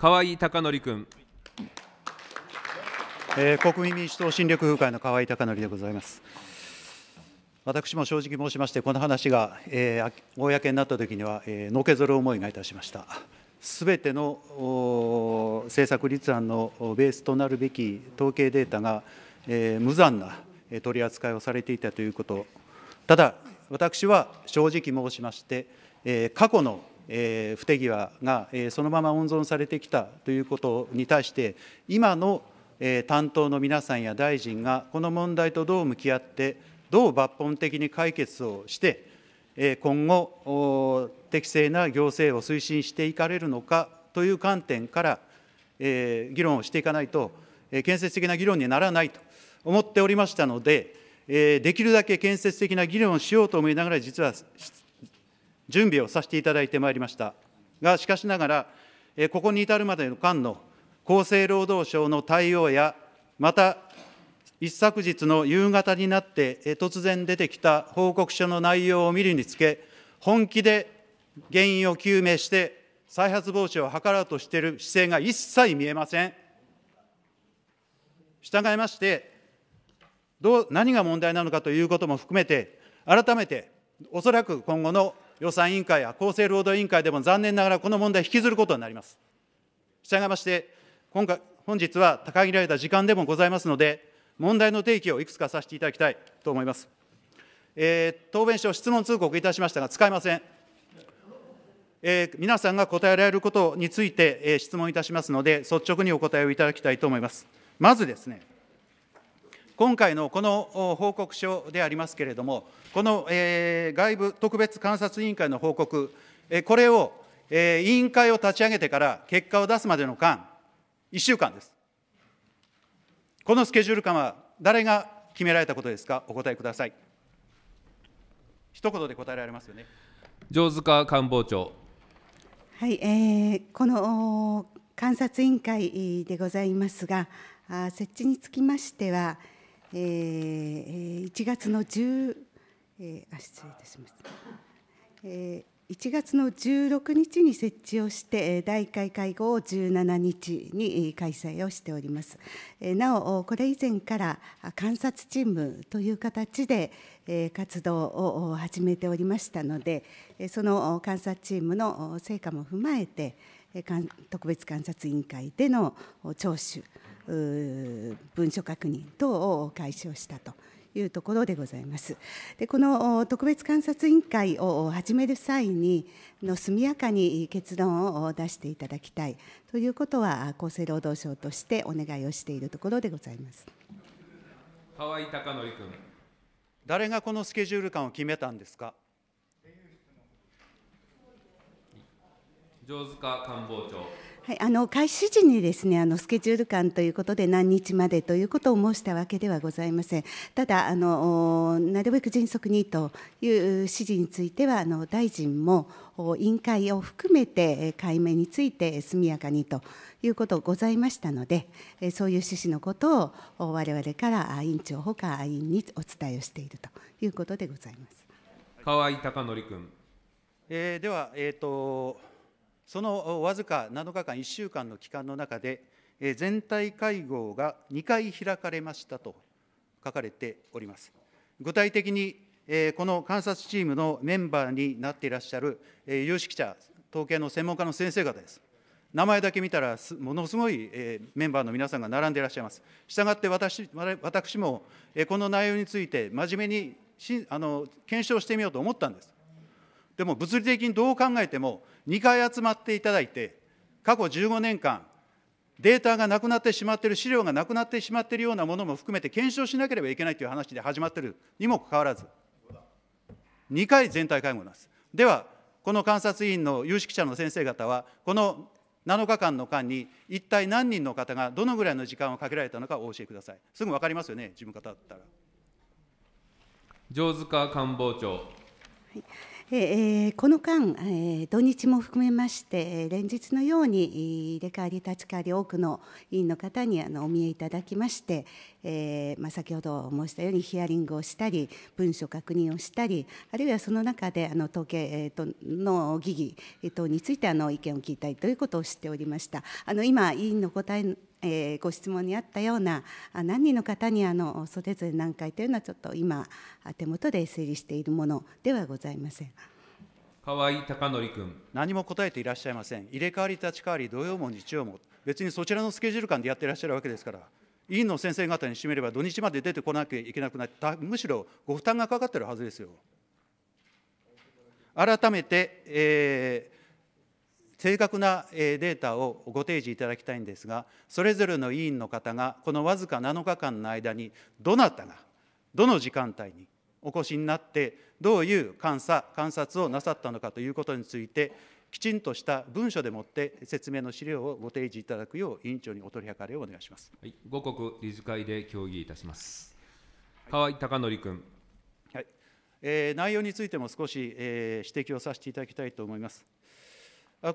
河井孝則君。えー、国民民主党新緑風会の河井孝則でございます。私も正直申しまして、この話が、えー、公になった時には、えー、のけぞる思いがいたしました。すべての政策立案のベースとなるべき統計データが、えー、無残な取り扱いをされていたということ、ただ、私は正直申しまして、えー、過去のえ不手際が、えそのまま温存されてきたということに対して、今の、え担当の皆さんや大臣が、この問題とどう向き合って、どう抜本的に解決をして、え今後、適正な行政を推進していかれるのかという観点から、え議論をしていかないと、え建設的な議論にならないと思っておりましたので、えできるだけ建設的な議論をしようと思いながら、実は準備をさせていただいてまいりましたが、しかしながら、ここに至るまでの間の厚生労働省の対応や、また一昨日の夕方になって、突然出てきた報告書の内容を見るにつけ、本気で原因を究明して、再発防止を図ろうとしている姿勢が一切見えません。従いまして、どう何が問題なのかということも含めて、改めて、おそらく今後の予算委員会や厚生労働委員会でも残念ながらこの問題を引きずることになります。したがいまして、今回本日は高切られた時間でもございますので、問題の提起をいくつかさせていただきたいと思います。えー、答弁書、質問通告いたしましたが、使いません。えー、皆さんが答えられることについて、えー、質問いたしますので、率直にお答えをいただきたいと思います。まずですね、今回のこの報告書でありますけれども、この、え外部特別監察委員会の報告、えこれを、え委員会を立ち上げてから結果を出すまでの間、1週間です。このスケジュール感は誰が決められたことですか、お答えください。一言で答えられますよね。上塚官房長。はい、えー、この監察委員会でございますが、設置につきましては、1月の1 6日に設置をして第1回会合を17日に開催をしております、なおこれ以前から観察チームという形で、活動を始めておりましたのでその観察チームの成果も踏まえて特別監察委員会での聴取文書確認等を開始をしたと。いうところでございますでこの特別監察委員会を始める際にの速やかに結論を出していただきたいということは厚生労働省としてお願いをしているところでございます河合貴則君誰がこのスケジュール感を決めたんですか上塚官房長はい、あの開始時にですねあのスケジュール感ということで何日までということを申したわけではございませんただあのなるべく迅速にという指示についてはあの大臣も委員会を含めて解明について速やかにということございましたのでそういう趣旨のことを我々から委員長ほか委員にお伝えをしているということでございます河合貴則君、えー、では、えーとそのわずか7日間、1週間の期間の中で、全体会合が2回開かれましたと書かれております。具体的に、この観察チームのメンバーになっていらっしゃる有識者、統計の専門家の先生方です。名前だけ見たら、ものすごいメンバーの皆さんが並んでいらっしゃいます。したがって私私も、この内容について、真面目にあの検証してみようと思ったんです。でも物理的にどう考えても、2回集まっていただいて、過去15年間、データがなくなってしまっている、資料がなくなってしまっているようなものも含めて検証しなければいけないという話で始まっているにもかかわらず、2回全体会合なんです。では、この観察委員の有識者の先生方は、この7日間の間に、一体何人の方がどのぐらいの時間をかけられたのかお教えください。すぐ分かりますよね、事務方だったら。上塚官房長。はいえー、この間、えー、土日も含めまして、え連日のように入れ替わり立ち替わり多くの委員の方にあのお見えいただきまして、えーまあ、先ほど申したようにヒアリングをしたり文書確認をしたりあるいはその中であの統計、えー、の疑義等についてあの意見を聞いたりということをしておりました。あの今委員の答ええー、ご質問にあったような何人の方にあのそれぞれ何回というのはちょっと今手元で整理しているものではございません。河合孝則君何も答えていらっしゃいません、入れ替わり、立ち替わり、土曜も日曜も、別にそちらのスケジュール感でやっていらっしゃるわけですから、委員の先生方に占めれば、土日まで出てこなきゃいけなくなって、むしろご負担がかかってるはずですよ。改めて、えー、正確なデータをご提示いただきたいんですが、それぞれの委員の方が、このわずか7日間の間に、どなたが、どの時間帯にお越しになって、どういう監査、観察をなさったのかということについて、きちんとした文書でもって説明の資料をご提示いただくよう委員長にお取り計らいをお願いします。はい、五国理事会で協議いたします。河合貴則君。はい、えー、内容についても少し、えー、指摘をさせていただきたいと思います。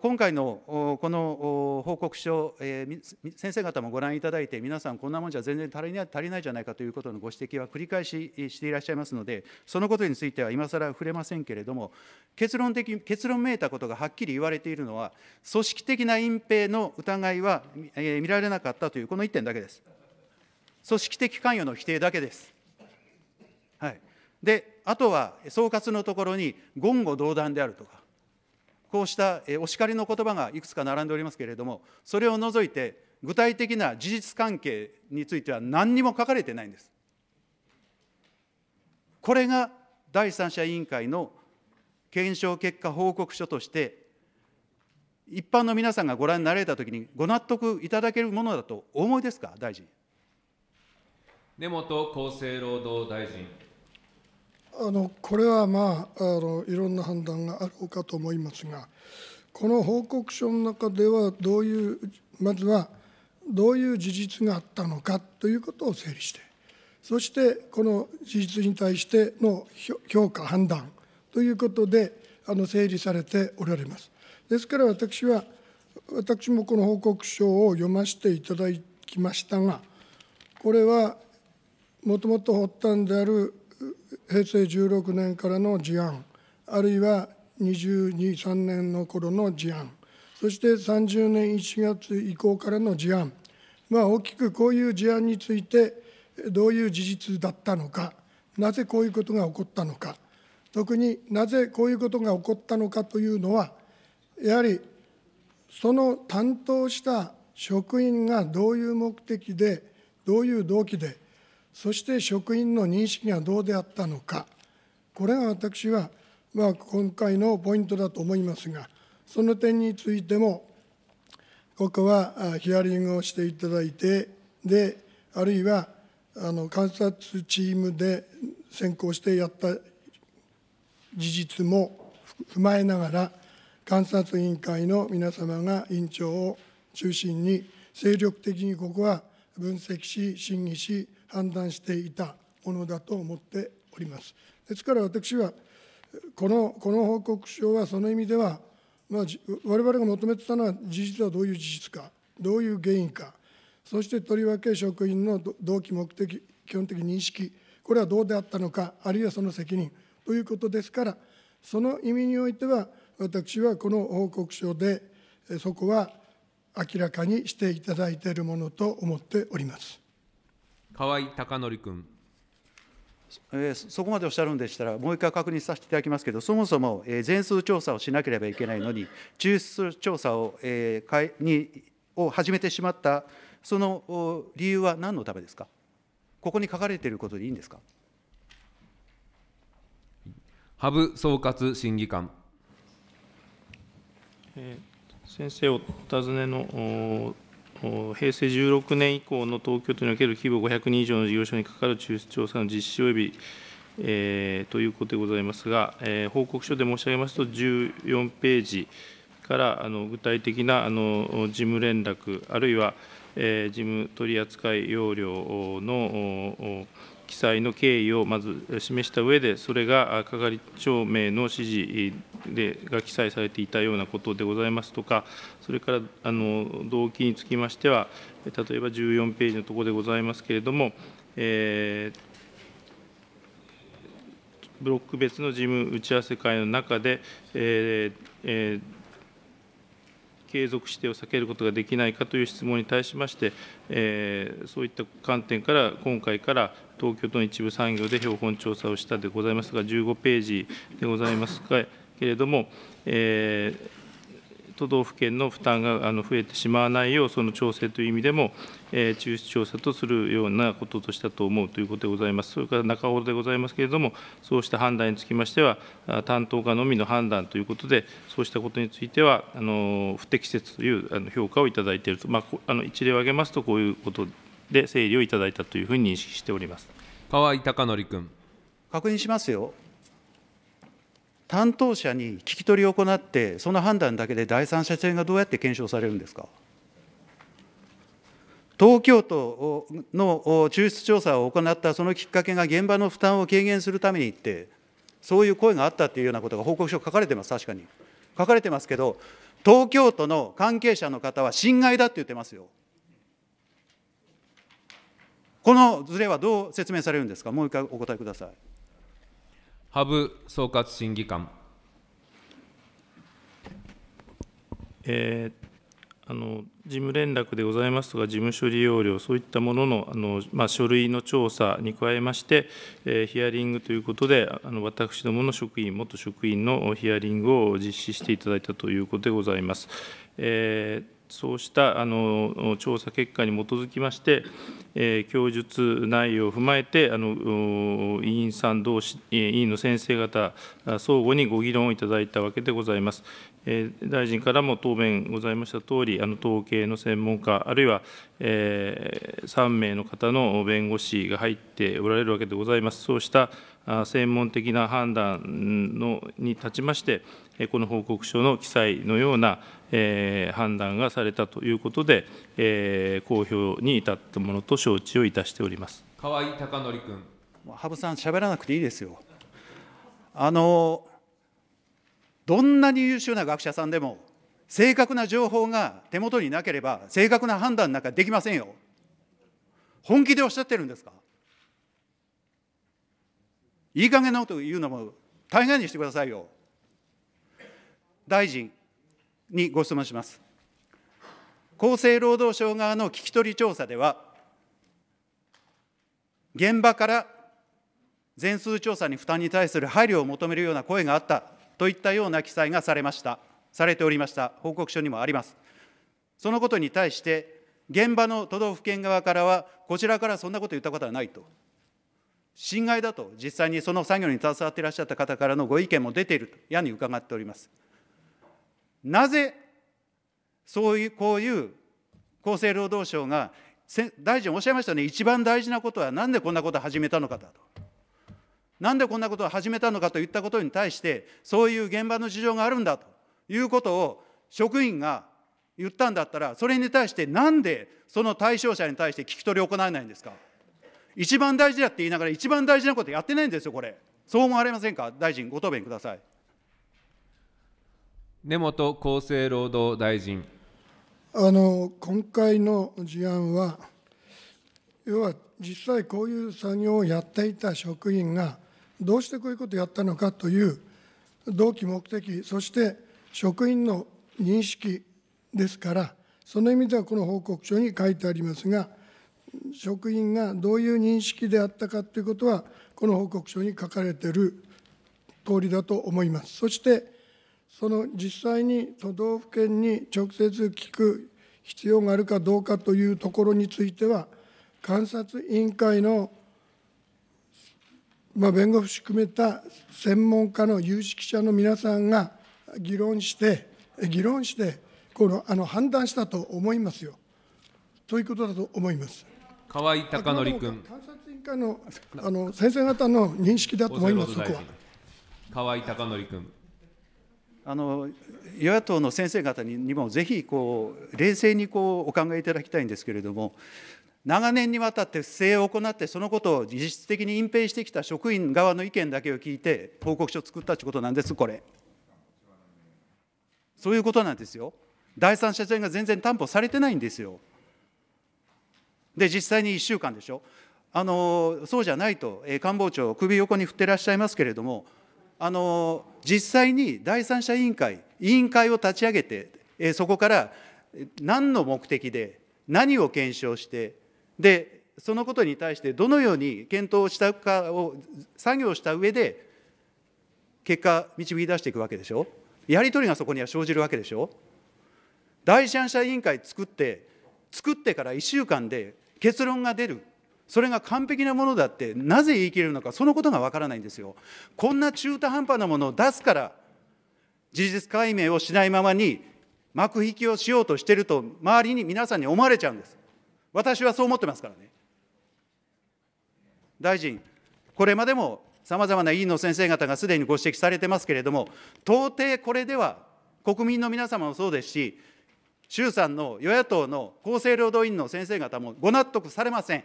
今回のこの報告書、先生方もご覧いただいて、皆さん、こんなもんじゃ全然足りない足りないじゃないかということのご指摘は繰り返ししていらっしゃいますので、そのことについては今更触れませんけれども、結論的結論めいたことがはっきり言われているのは、組織的な隠蔽の疑いは見られなかったという、この1点だけです。組織的関与の否定だけです。はい、であとは総括のところに言語道断であるとか、こうしたお叱りの言葉がいくつか並んでおりますけれども、それを除いて、具体的な事実関係については何にも書かれてないんです。これが第三者委員会の検証結果報告書として、一般の皆さんがご覧になられたときに、ご納得いただけるものだとお思いですか、大臣。根本厚生労働大臣。あのこれは、まあ、あのいろんな判断があろうかと思いますが、この報告書の中では、どういう、まずはどういう事実があったのかということを整理して、そしてこの事実に対しての評価、判断ということで、あの整理されておられます。ですから私は、私もこの報告書を読ませていただきましたが、これはもともと発端である平成16年からの事案、あるいは22、3年の頃の事案、そして30年1月以降からの事案、まあ、大きくこういう事案について、どういう事実だったのか、なぜこういうことが起こったのか、特になぜこういうことが起こったのかというのは、やはりその担当した職員がどういう目的で、どういう動機で、そして職員の認識がどうであったのか、これが私は、まあ、今回のポイントだと思いますが、その点についても、ここはヒアリングをしていただいて、で、あるいはあの観察チームで先行してやった事実も踏まえながら、観察委員会の皆様が委員長を中心に、精力的にここは分析し、審議し、判断していたものだと思っております。ですから私はこのこの報告書はその意味では、まあ、我々が求めてたのは事実はどういう事実かどういう原因かそしてとりわけ職員の動機目的基本的認識これはどうであったのかあるいはその責任ということですからその意味においては私はこの報告書でそこは明らかにしていただいているものと思っております。河合孝則君。えー、そこまでおっしゃるんでしたら、もう一回確認させていただきますけど、そもそも、えー、全数調査をしなければいけないのに、抽出調査を,、えー、かいにを始めてしまった、その理由は何のためですか、ここに書かれていることでいいんですか。羽生総括審議官。えー、先生お尋ねの平成16年以降の東京都における規模500人以上の事業所に係る抽出調査の実施および、えー、ということでございますが、えー、報告書で申し上げますと、14ページからあの具体的なあの事務連絡、あるいは、えー、事務取扱要領の記載の経緯をまず示した上で、それが係長名の指示でが記載されていたようなことでございますとか、それからあの動機につきましては、例えば14ページのところでございますけれども、えーブロック別の事務打ち合わせ会の中で、えーえー、継続指定を避けることができないかという質問に対しまして、えー、そういった観点から、今回から東京都の一部産業で標本調査をしたでございますが、15ページでございますけれども、えー、都道府県の負担があの増えてしまわないよう、その調整という意味でも、えー、抽出調査とするようなこととしたと思うということでございます。それから中ほどでございますけれども、そうした判断につきましては、担当課のみの判断ということで、そうしたことについては、あの不適切というあの評価をいただいていると、まあ、あの一例を挙げますと、こういうことで整理をいただいたというふうに認識しております河井孝則君。確認しますよ、担当者に聞き取りを行って、その判断だけで第三者性がどうやって検証されるんですか。東京都の抽出調査を行ったそのきっかけが現場の負担を軽減するためにって、そういう声があったというようなことが報告書書かれてます、確かに。書かれてますけど、東京都の関係者の方は侵害だって言ってますよ。このズレはどう説明されるんですか、もう一回お答えください。羽生総括審議官。えーあの事務連絡でございますとか、事務処理要領、そういったもののあの、まあ、書類の調査に加えまして、えー、ヒアリングということで、あの私どもの職員、元職員のヒアリングを実施していただいたということでございます。えーそうしたあの調査結果に基づきまして、えー、供述内容を踏まえて、あの委員さん同士、委員の先生方、相互にご議論をいただいたわけでございます。えー、大臣からも答弁ございましたとおり、あの統計の専門家、あるいは、えー、3名の方の弁護士が入っておられるわけでございます。そうした専門的な判断のに立ちまして、この報告書の記載のような判断がされたということで、公表に至ったものと承知をいたしております河合孝則君。羽生さん、喋らなくていいですよ。あのどんなに優秀な学者さんでも、正確な情報が手元になければ、正確な判断なんかできませんよ。本気でおっしゃってるんですかいい加減なこと言うのも大概にしてくださいよ。大臣にご質問します。厚生労働省側の聞き取り調査では、現場から全数調査に負担に対する配慮を求めるような声があったといったような記載がされました、されておりました、報告書にもあります。そのことに対して、現場の都道府県側からは、こちらからそんなこと言ったことはないと、侵害だと、実際にその作業に携わっていらっしゃった方からのご意見も出ていると、やに伺っております。なぜそういうこういう厚生労働省が大臣おっしゃいましたね、一番大事なことは、なんでこんなことを始めたのかだと。なんでこんなことを始めたのかといったことに対して、そういう現場の事情があるんだということを職員が言ったんだったら、それに対して、なんでその対象者に対して聞き取りを行えないんですか。一番大事だって言いながら、一番大事なことやってないんですよ、これ。そう思われませんか、大臣、ご答弁ください。根本厚生労働大臣。あの今回の事案は、要は実際こういう作業をやっていた職員が、どうしてこういうことをやったのかという動機、目的、そして職員の認識ですから、その意味ではこの報告書に書いてありますが、職員がどういう認識であったかということは、この報告書に書かれている通りだと思います。そしてその実際に都道府県に直接聞く必要があるかどうかというところについては、監察委員会の、まあ、弁護士含めた専門家の有識者の皆さんが議論して、議論して、このあの判断したと思いますよ。ということだと思います。河井孝則君。監察委員会のあの先生方の認識だと思います、そこは。河井孝則君。あの与野党の先生方にもぜひこう冷静にこうお考えいただきたいんですけれども、長年にわたって不正を行って、そのことを実質的に隠蔽してきた職員側の意見だけを聞いて、報告書を作ったということなんです、これ。そういうことなんですよ。第三者線が全然担保されてないんですよ。で、実際に1週間でしょ。あのそうじゃないと、官房長、首横に振ってらっしゃいますけれども、あの実際に第三者委員会、委員会を立ち上げて、えそこから何の目的で、何を検証して、でそのことに対してどのように検討したかを作業した上で、結果、導き出していくわけでしょ、やり取りがそこには生じるわけでしょ。第三者委員会作って、作ってから1週間で結論が出るそれが完璧なものだってなぜ言い切れるのかそのことがわからないんですよこんな中途半端なものを出すから事実解明をしないままに幕引きをしようとしてると周りに皆さんに思われちゃうんです私はそう思ってますからね大臣これまでもさまざまな委員の先生方がすでにご指摘されてますけれども到底これでは国民の皆様もそうですし衆参の与野党の厚生労働委員の先生方もご納得されません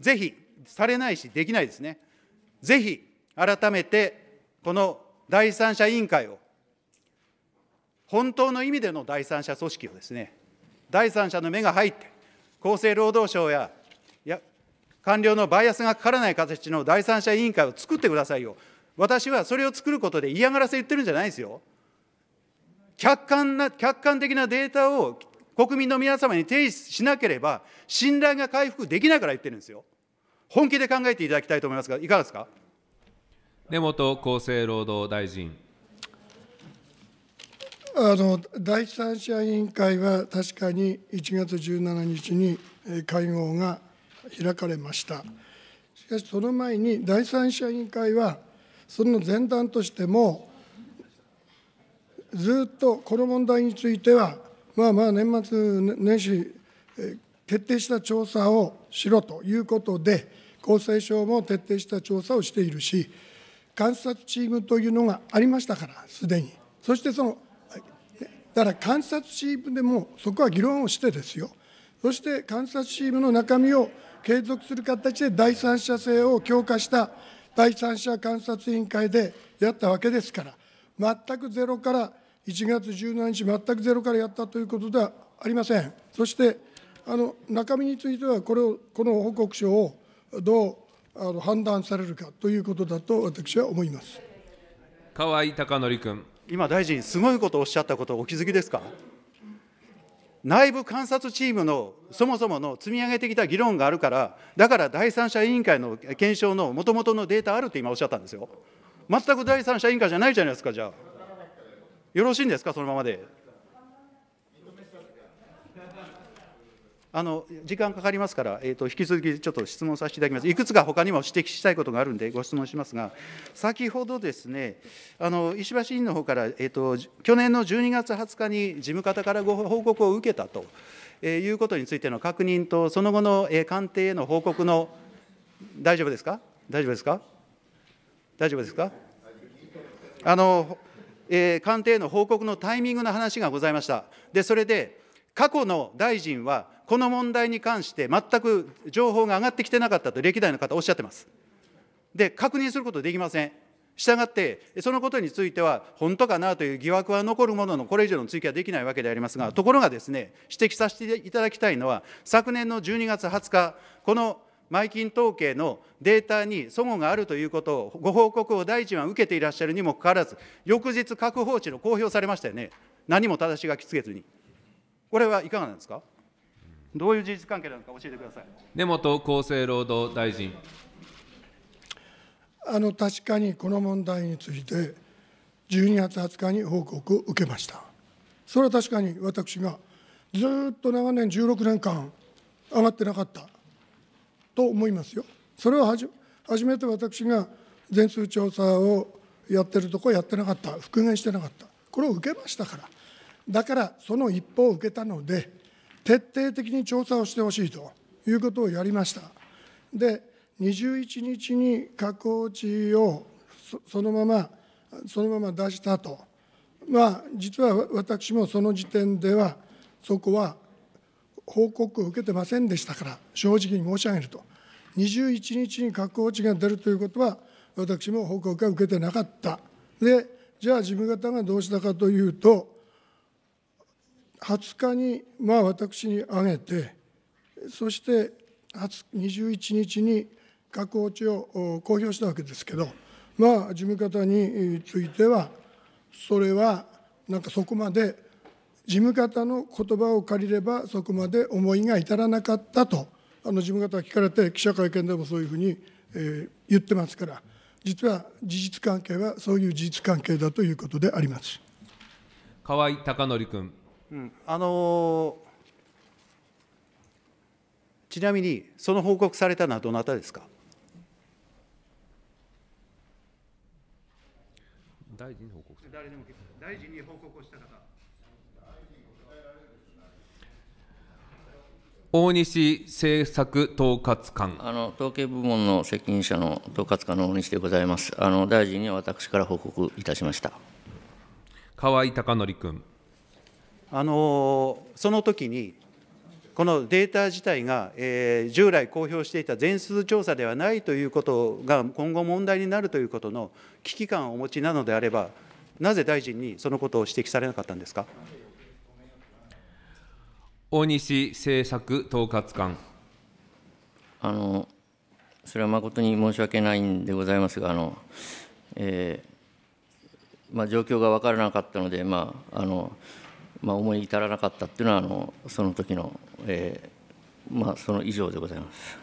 ぜひ、されないし、できないですね。ぜひ、改めて、この第三者委員会を、本当の意味での第三者組織をですね、第三者の目が入って、厚生労働省やや官僚のバイアスがかからない形の第三者委員会を作ってくださいよ。私はそれを作ることで嫌がらせ言ってるんじゃないですよ。客観な客観的なデータを国民の皆様に提出しなければ、信頼が回復できないから言ってるんですよ。本気で考えていただきたいと思いますが、いかがですか。根本厚生労働大臣。あの第三者委員会は確かに1月17日に会合が開かれました。しかし、その前に第三者委員会は、その前段としても、ずっとこの問題については、まあまあ年末年始、徹底した調査をしろということで、厚生省も徹底した調査をしているし、観察チームというのがありましたから、すでに。そしてそのだから観察チームでもそこは議論をしてですよ、そして観察チームの中身を継続する形で第三者性を強化した第三者観察委員会でやったわけですから、全くゼロから1月17日、全くゼロからやったということではありません。そしてあの中身についてはこれを、この報告書をどうあの判断されるかということだと私は思います河井孝則君。今、大臣、すごいことをおっしゃったこと、お気づきですか。内部観察チームのそもそもの積み上げてきた議論があるから、だから第三者委員会の検証のもともとのデータあるって今おっしゃったんですよ。全く第三者委員会じゃないじゃないですか、じゃあ。よろしいんですかそのままであの時間かかりますから、えーと、引き続きちょっと質問させていただきます、いくつか他にも指摘したいことがあるんで、ご質問しますが、先ほどですね、あの石橋委員の方から、えーと、去年の12月20日に事務方からご報告を受けたと、えー、いうことについての確認と、その後の、えー、官邸への報告の、大丈夫ですか、大丈夫ですか、大丈夫ですか。あのえー、官邸の報告のタイミングの話がございました。で、それで、過去の大臣は、この問題に関して全く情報が上がってきてなかったと、歴代の方おっしゃってます。で、確認することできません。したがって、そのことについては、本当かなという疑惑は残るものの、これ以上の追及はできないわけでありますが、ところがですね、指摘させていただきたいのは、昨年の12月20日、この前金統計のデータに齟齬があるということをご報告を大臣は受けていらっしゃるにもかかわらず、翌日、確保値の公表されましたよね、何も正しがきつけずに。これはいかがなんですか、どういう事実関係なのか教えてください根本厚生労働大臣。あの確かにこの問題について、12月20日に報告を受けました。それは確かに私がずっと長年、16年間、上がってなかった。と思いますよ。それをはじ初めて私が全数調査をやってるとこやってなかった、復元してなかった、これを受けましたから、だからその一報を受けたので、徹底的に調査をしてほしいということをやりました。で、21日に加工地をそのまま、そのまま出したと、まあ、実は私もその時点では、そこは報告を受けてませんでしたから、正直に申し上げると、21日に確保値が出るということは、私も報告は受けてなかった。で、じゃあ、事務方がどうしたかというと、20日に、まあ、私に挙げて、そして21日に確保値を公表したわけですけど、まあ、事務方については、それはなんかそこまで事務方の言葉を借りればそこまで思いが至らなかったとあの事務方は聞かれて記者会見でもそういうふうに、え言ってますから実は事実関係はそういう事実関係だということであります河合貴則君、うん、あのー、ちなみにその報告されたのはどなたですか大臣に報告大臣に報告をした方大西政策統括官あの統計部門の責任者の統括官の大西でございますあの大臣に私から報告いたしました河合貴則君あのその時にこのデータ自体が、えー、従来公表していた全数調査ではないということが今後問題になるということの危機感をお持ちなのであればなぜ大臣にそのことを指摘されなかったんですか。大西政策統括官。あのそれは誠に申し訳ないんでございますが、あのえーまあ、状況が分からなかったので、まああのまあ、思い至らなかったっていうのは、あのその時の、えーまあ、その以上でございます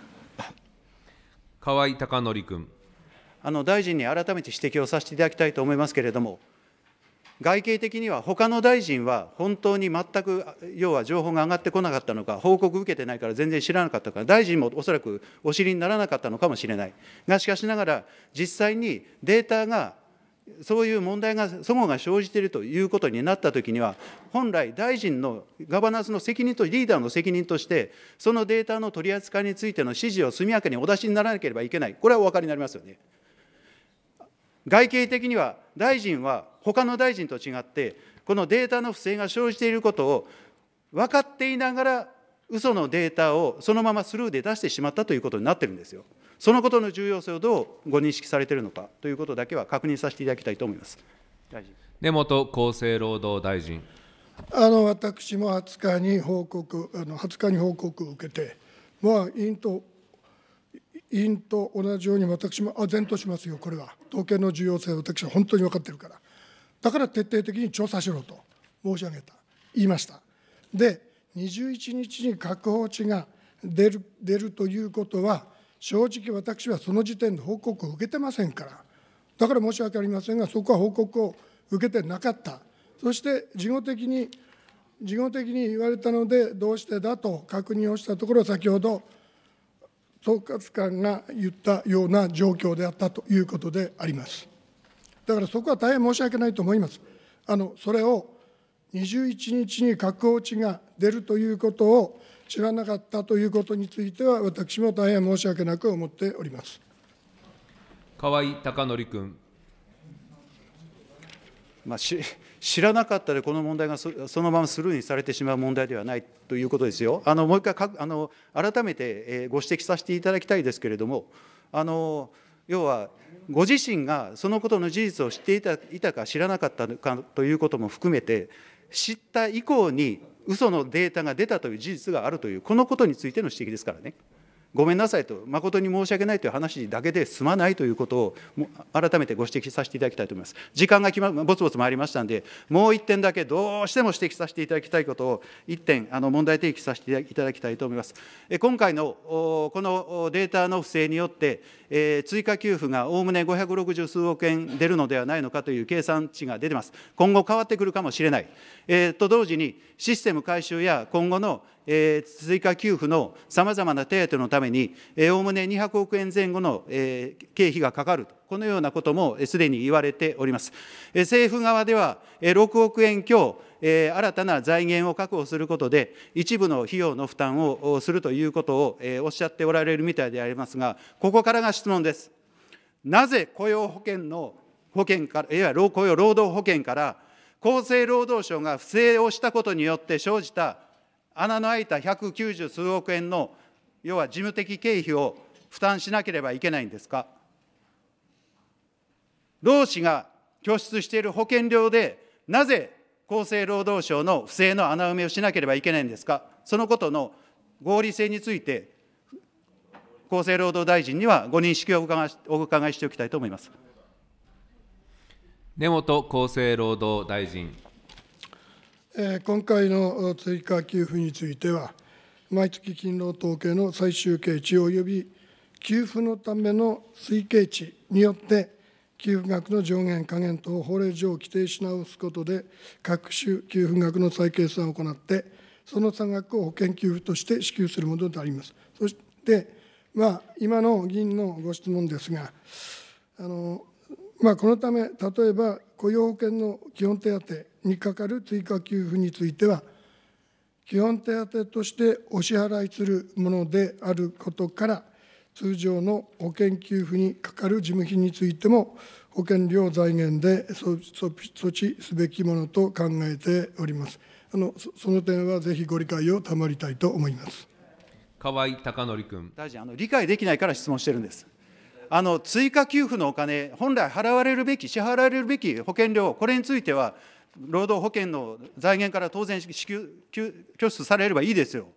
河井貴則君。あの大臣に改めて指摘をさせていただきたいと思いますけれども。外形的には他の大臣は本当に全く要は情報が上がってこなかったのか、報告受けてないから全然知らなかったから、大臣もおそらくお知りにならなかったのかもしれない。が、しかしながら、実際にデータが、そういう問題が、そごが生じているということになったときには、本来、大臣のガバナンスの責任とリーダーの責任として、そのデータの取り扱いについての指示を速やかにお出しにならなければいけない、これはお分かりになりますよね。外形的には大臣は他の大臣と違って、このデータの不正が生じていることを分かっていながら、嘘のデータをそのままスルーで出してしまったということになってるんですよ。そのことの重要性をどうご認識されているのかということだけは確認させていただきたいと思います。大臣根本厚生労働大臣。あの私も20日に報告、あの20日に報告を受けて、まあ、委員と委員と同じように私も、あ、然としますよ、これは。統計の重要性、私は本当に分かってるから。だから徹底的に調査しろと申し上げた、言いました。で、21日に確保値が出る出るということは、正直私はその時点で報告を受けてませんから、だから申し訳ありませんが、そこは報告を受けてなかった、そして事後的に、事後的に言われたので、どうしてだと確認をしたところ、先ほど、総括官が言ったような状況であったということであります。だからそこは大変申し訳ないと思います。あのそれを21日に核落ちが出るということを知らなかったということについては、私も大変申し訳なく思っております河合孝則君。まあ、し知らなかったでこの問題がそのままスルーにされてしまう問題ではないということですよ。あのもう一回かあの改めてご指摘させていただきたいですけれども、あの要はご自身がそのことの事実を知っていたいたか知らなかったかということも含めて、知った以降に嘘のデータが出たという事実があるという、このことについての指摘ですからね。ごめんなさいと、誠に申し訳ないという話だけで済まないということを、改めてご指摘させていただきたいと思います。時間がまぼつぼつ回りましたんで、もう1点だけ、どうしても指摘させていただきたいことを、1点、あの問題提起させていただきたいと思います。今回のこのデータの不正によって、追加給付がおおむね560数億円出るのではないのかという計算値が出てます。今後変わってくるかもしれない。えと同時に、システム改修や今後のえー、追加給付のさまざまな手当のために、おおむね200億円前後の、えー、経費がかかると、このようなこともすでに言われております。えー、政府側では、えー、6億円強、えー、新たな財源を確保することで、一部の費用の負担をするということを、えー、おっしゃっておられるみたいでありますが、ここからが質問です。なぜ雇用保険の保険から、いわゆる雇用労働保険から、厚生労働省が不正をしたことによって生じた穴の開いた190数億円の要は事務的経費を負担しなければいけないんですか。労使が拠出している保険料で、なぜ厚生労働省の不正の穴埋めをしなければいけないんですか、そのことの合理性について、厚生労働大臣にはご認識をお伺いしておきたいと思います根本厚生労働大臣。今回の追加給付については、毎月勤労統計の最終計値および給付のための推計値によって、給付額の上限、下限等法令上規定し直すことで、各種給付額の再計算を行って、その差額を保険給付として支給するものであります。そして、まあ、今の議員のご質問ですが、あのまあ、このため、例えば雇用保険の基本手当にかかる追加給付については、基本手当としてお支払いするものであることから、通常の保険給付にかかる事務費についても、保険料財源で措置すべきものと考えております。あのその点はぜひご理解を賜りたいと思います。河合孝則君。大臣、あの理解できないから質問してるんです。あの追加給付のお金、本来払われるべき、支払われるべき保険料、これについては、労働保険の財源から当然支給、拠出されればいいですよ。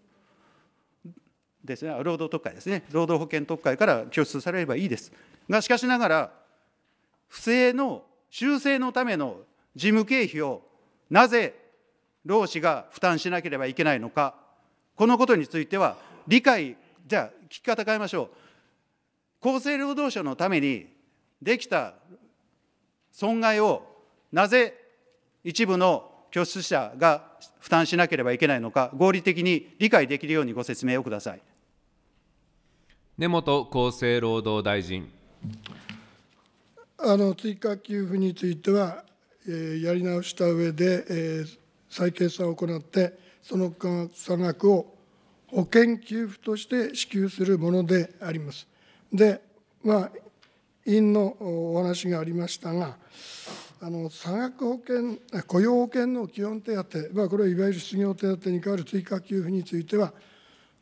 ですね、労働特会ですね、労働保険特会から拠出されればいいです。が、しかしながら、不正の修正のための事務経費をなぜ労使が負担しなければいけないのか、このことについては、理解、じゃあ、聞き方変えましょう。厚生労働省のためにできた損害をなぜ一部の拠出者が負担しなければいけないのか、合理的に理解できるようにご説明をください根本厚生労働大臣。あの追加給付については、えー、やり直した上で、えー、再計算を行って、その差額を保険給付として支給するものであります。でまあ委員のお話がありましたがあの差額保険雇用保険の基本手当、まあ、これはいわゆる失業手当に代わる追加給付については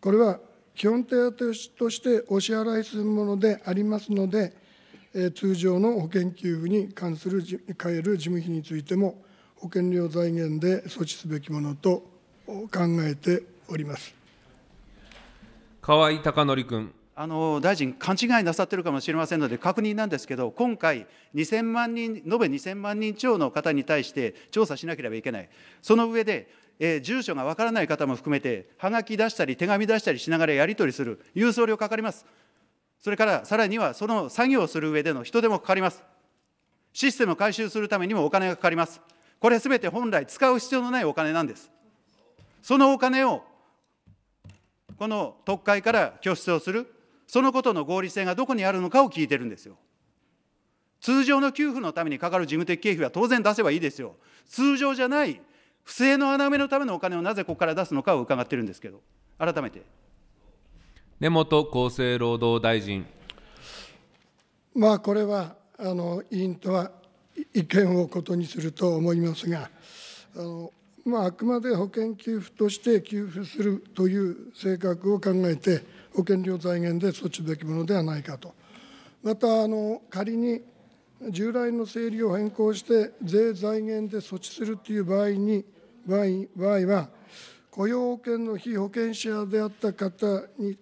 これは基本手当としてお支払いするものでありますので、え通常の保険給付に関する変える事務費についても保険料財源で措置すべきものと考えております河合貴則君。あの大臣、勘違いなさってるかもしれませんので、確認なんですけど、今回、2000万人、延べ2000万人超の方に対して調査しなければいけない、その上で、えー、住所がわからない方も含めて、はがき出したり、手紙出したりしながらやり取りする、郵送料かかります、それからさらには、その作業をする上での人手もかかります、システムを改修するためにもお金がかかります、これすべて本来、使う必要のないお金なんです。そのお金をこの特会から拠出をするそのことの合理性がどこにあるのかを聞いてるんですよ。通常の給付のためにかかる事務的経費は当然出せばいいですよ。通常じゃない不正の穴埋めのためのお金をなぜここから出すのかを伺ってるんですけど、改めて。根本厚生労働大臣。まあ、これはあの委員とは意見を異にすると思いますが、あのまあ、あくまで保険給付として給付するという性格を考えて、保険料財源で措置べきものではないかと。またあの仮に従来の整理を変更して税財源で措置するという場合に場合場合は雇用保険の被保険者であった方に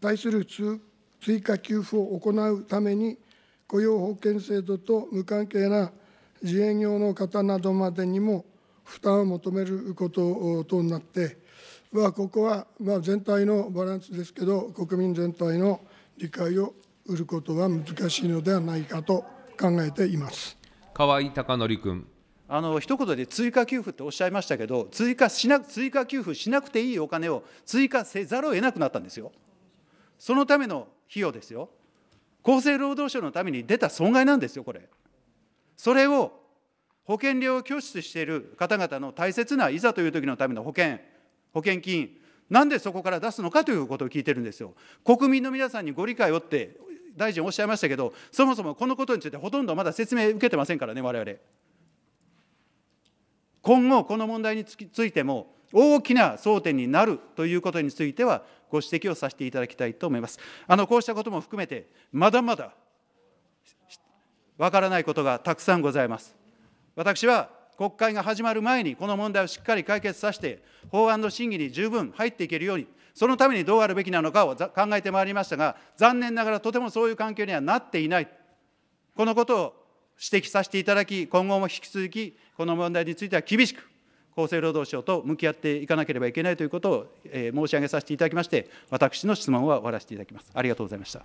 対する追加給付を行うために雇用保険制度と無関係な自営業の方などまでにも負担を求めることとなって、まあ、ここはまあ全体のバランスですけど、国民全体の理解を得ることは難しいのではないかと考えています河合貴則君。あの一言で追加給付っておっしゃいましたけど追加しな、追加給付しなくていいお金を追加せざるを得なくなったんですよ。そのための費用ですよ。厚生労働省のために出た損害なんですよ、これ。それを保険料を拠出している方々の大切ないざという時のための保険、保険金、なんでそこから出すのかということを聞いてるんですよ。国民の皆さんにご理解をって大臣おっしゃいましたけど、そもそもこのことについてほとんどまだ説明受けてませんからね、我々。今後、この問題についても、大きな争点になるということについては、ご指摘をさせていただきたいと思います。あのこうしたことも含めて、まだまだわからないことがたくさんございます。私は国会が始まる前にこの問題をしっかり解決させて、法案の審議に十分入っていけるように、そのためにどうあるべきなのかを考えてまいりましたが、残念ながらとてもそういう環境にはなっていない、このことを指摘させていただき、今後も引き続き、この問題については厳しく、厚生労働省と向き合っていかなければいけないということを申し上げさせていただきまして、私の質問は終わらせていただきます。ありがとうございました。